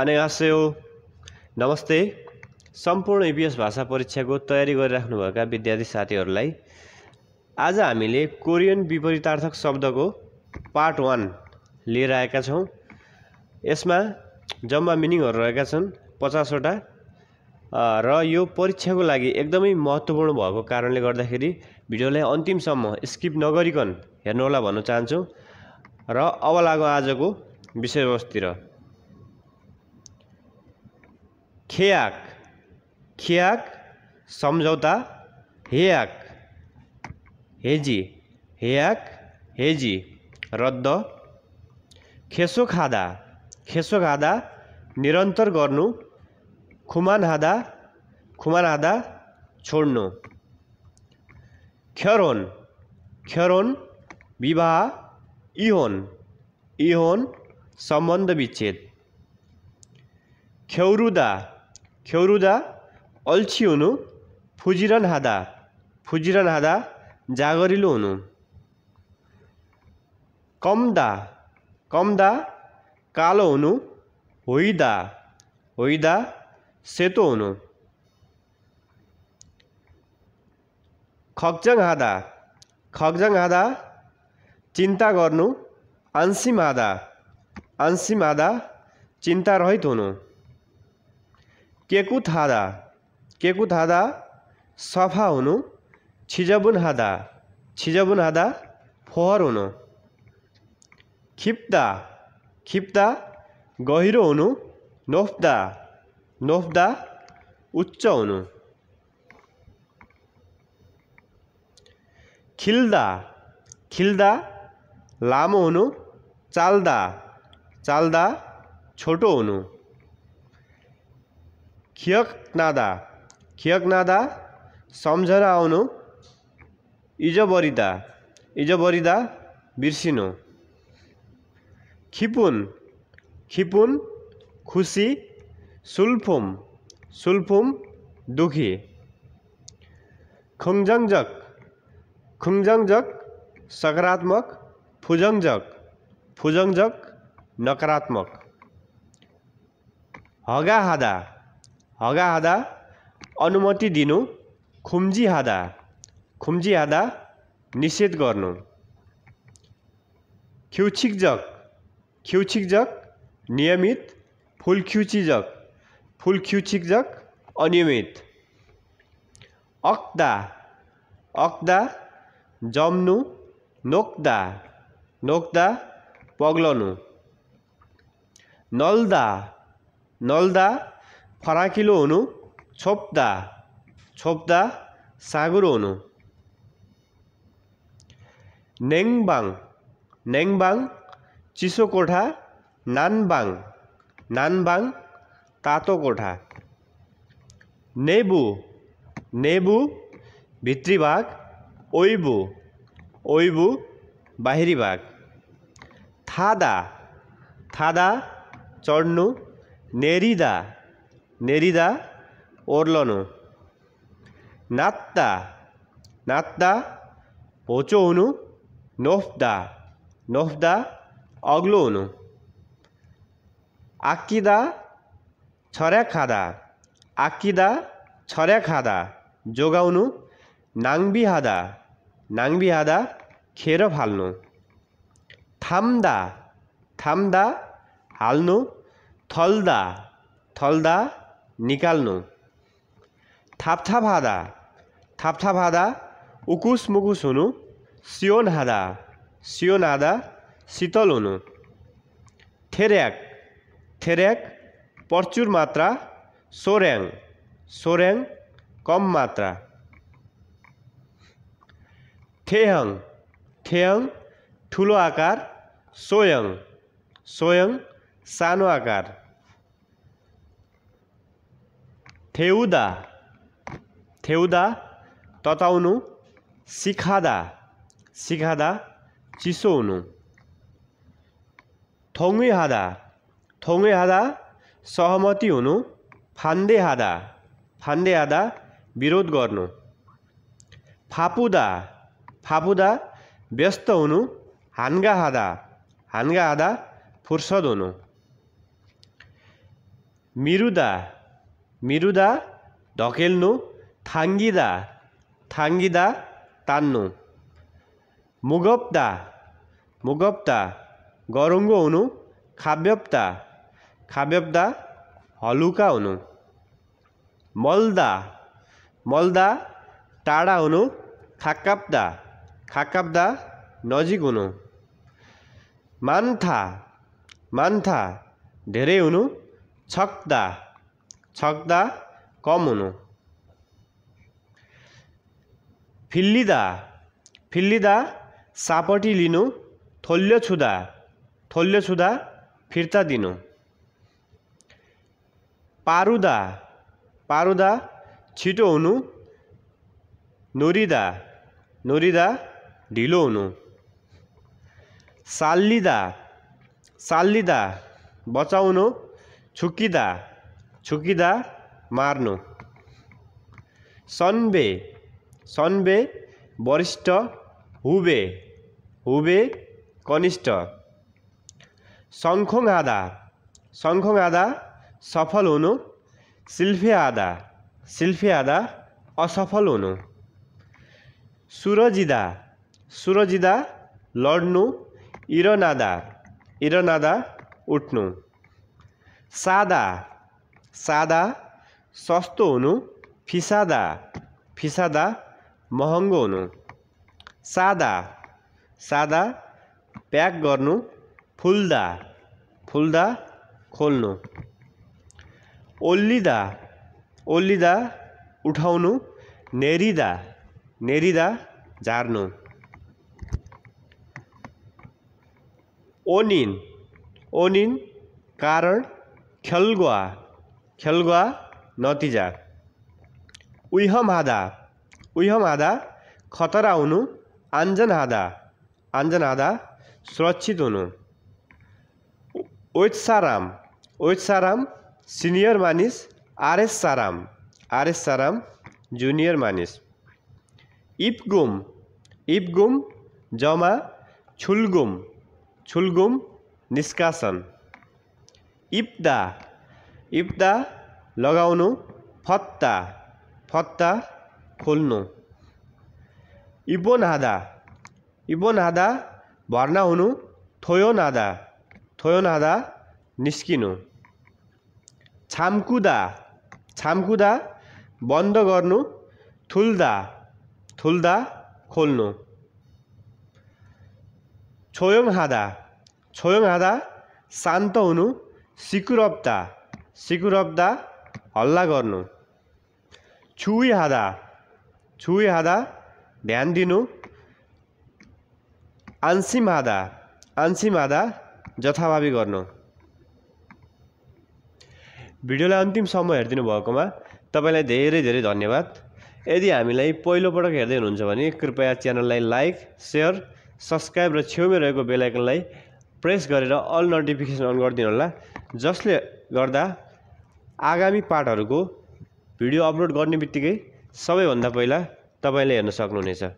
आनेगासेउ नमस्ते सम्पूर्ण इपिएस भाषा परीक्षाको तयारी गरिराख्नुभएका विद्यार्थी साथीहरूलाई आज हामीले कोरियन विपरीतार्थक शब्दको पार्ट वान लिएर आएका छौँ यसमा जम्मा मिनिङहरू रहेका छन् पचासवटा र यो परीक्षाको लागि एकदमै महत्त्वपूर्ण भएको कारणले गर्दाखेरि भिडियोलाई अन्तिमसम्म स्किप नगरिकन हेर्नुहोला भन्न चाहन्छौँ र अब लाग आजको विषयवस्तुतिर खियाक खियाक सम्झौता हेयाक हेजी हेयाक हेजी रद्द खेसो खाँदा खेसो खाँदा निरन्तर गर्नु खुमान हाँदा खुमान हाँदा छोड्नु ख्यरोन ख्यरोन विवाह इहोन इहोन सम्बन्ध विच्छेद ख्यौरुदा खेउरुदा अल्छी हुनु फुजिरन हादा फुजिरन हादा जागरिलो हुनु कम्दा कम्दा कालो हुनु होइदा होइदा सेतो हुनु खक्जङ हादा खक्जङ हादा चिन्ता गर्नु आन्सिम हादा आन्सिम चिन्ता रहित हुनु 깨끗하다 깨끗하다 사파오누 지저분하다 지저분하다 포화오누 깊다 깊다 거히로오누 높다 높다 우쩌오누 길다 길다 라모오누 짤다 짤다 초도오누 खियक नादा खियकनादा खियकनादा सम्झना आउनु इजो इजबरिदा बिर्सिनु खिपुन खिपुन खुसी सुल्फुम सुल्फुम दुखी खुङजङ्जक खुङजङजक सकारात्मक फुजङ्जक फुजङ्जक नकारात्मक हगाहादा हगा हगाहादा अनुमति दिनु खुम्जी हादा निषेध गर्नु खिउछिक जग नियमित फुलखिउचिझक जग अनियमित अक्दा अक्दा जम्नु नोक्दा नोक्दा पग्लनु नल्दा नल्दा ફરાકીલો અણુ છોપતા છોપતા સાગરો અણુ નેંગબાંગ નેંગબાંગ চিসো কোঠা নানবাং নানবাং তাতো কোঠা নেবু নেবু ভিতরিবাগ ঐবু ঐবু বাহিরিবাগ থাদা থাদা চর্ণু নেরিদা নেরিদা ওরলনো নাত্তা নাত্তা পচৌনু নোফদা নোফদা অগ্লোনু আকিদা ছরে খাদা আকিদা ছরে খাদা যোগাউনু নাংবি হাদা নাংবি হাদা খেরো ফালনু থামদা থামদা হালনু থলদা থলদা निकाल्नु थाप्था भाँदा थाप्था उकुस मुकुस हुनु सियोन हादा सियोन हादा शीतल हुनु थेर्याक थेर्याक प्रचुर मात्रा सोर्याङ सोर्याङ कम मात्रा थेहङ थेहङ ठुलो आकार सोयङ सोयङ सानो आकार थेउदा थेउदा तताउनु सिकाँदा सिकाँदा चिसो हुनु थोङ्गे हादा थोङ्गे हादा सहमति हुनु फान्दे हादा फान्दे हादा विरोध गर्नु फापुदा फापुदा व्यस्त हुनु हान्गा हादा हान्गा हादा फुर्सद हुनु मिरुदा মিরুদা ঢকেলনু থাঙ্গিদা থাঙ্গিদা তান্নু মুগপ্তা মুগপ্তা গরঙ্গ অনু খাব্যপ্তা খাব্যপ্তা হলুকা অনু মলদা মলদা টাড়া অনু খাক্কাপ্দা খাক্কাপ্দা নজিক অনু মান্থা মান্থা ঢেরে অনু ছকদা कम हुनु फिल्लिदा फिल्लिदा सापटी लिनु थोल्यो छुँदा थोल्यो छुँदा फिर्ता दिनु पारुदा पारुदा छिटो हुनु नुरिदा नुरिदा ढिलो हुनु साल्लिँदा साल्लिँदा बचाउनु छुक्किँदा छुकिँदा मार्नु सन्बे सन्बे वरिष्ठ हुबे हुबे कनिष्ठ सङ्खोङ आधा सङ्खोङ आधा सफल हुनु सिल्फे आधा सिल्फे आधा असफल हुनु सुरजिदा सुरजिदा लड्नु इरनादा इरनादा उठ्नु सादा सादा सस्तो हुनु फिसादा फिसादा महँगो हुनु सादा सादा प्याक गर्नु फुल्दा फुल्दा खोल्नु ओल्लिँदा ओल्लिँदा उठाउनु नेरिदा नेरिदा झार्नु ओनिन ओनिन कारण खेलगुवा খেলগা নতিজা উইহম হাদা উইহম হাদা খতরা অনু আঞ্জন হাদা আঞ্জন হাদা সুরক্ষিত অনু ওয়েট সারাম ওয়েট সারাম সিনিয়র মানিস আর এস সারাম আর এস সারাম জুনিয়র মানিস ইপগুম ইপগুম জমা ছুলগুম ছুলগুম নিষ্কাশন ইপদা इप्दा लगाउनु फत्ता फत्ता खोल्नु इबोन हादा इबोन हादा भर्ना हुनु थोयो नादा थोयो नादा निस्किनु छाम्कुदा छाम्कुदा बन्द गर्नु थुल्दा थुल्दा खोल्नु 조용하다 조용하다 산토우누 시끄럽다 सिकुरब्दा हल्ला गर्नु छुई हाँदा ध्यान दिनु आन्सिमादा आन्सिमादा जथाभावी गर्नु भिडियोलाई अन्तिम अन्तिमसम्म हेरिदिनु भएकोमा तपाईँलाई धेरै धेरै धन्यवाद यदि हामीलाई पहिलोपटक हेर्दै हुनुहुन्छ भने कृपया च्यानललाई लाइक सेयर सब्सक्राइब र छेउमै रहेको बेलायकनलाई प्रेस गरेर अल नोटिफिकेसन अन गरिदिनु होला जसले गर्दा आगामी पार्टहरूको भिडियो अपलोड गर्ने बित्तिकै सबैभन्दा पहिला तपाईँले हेर्न सक्नुहुनेछ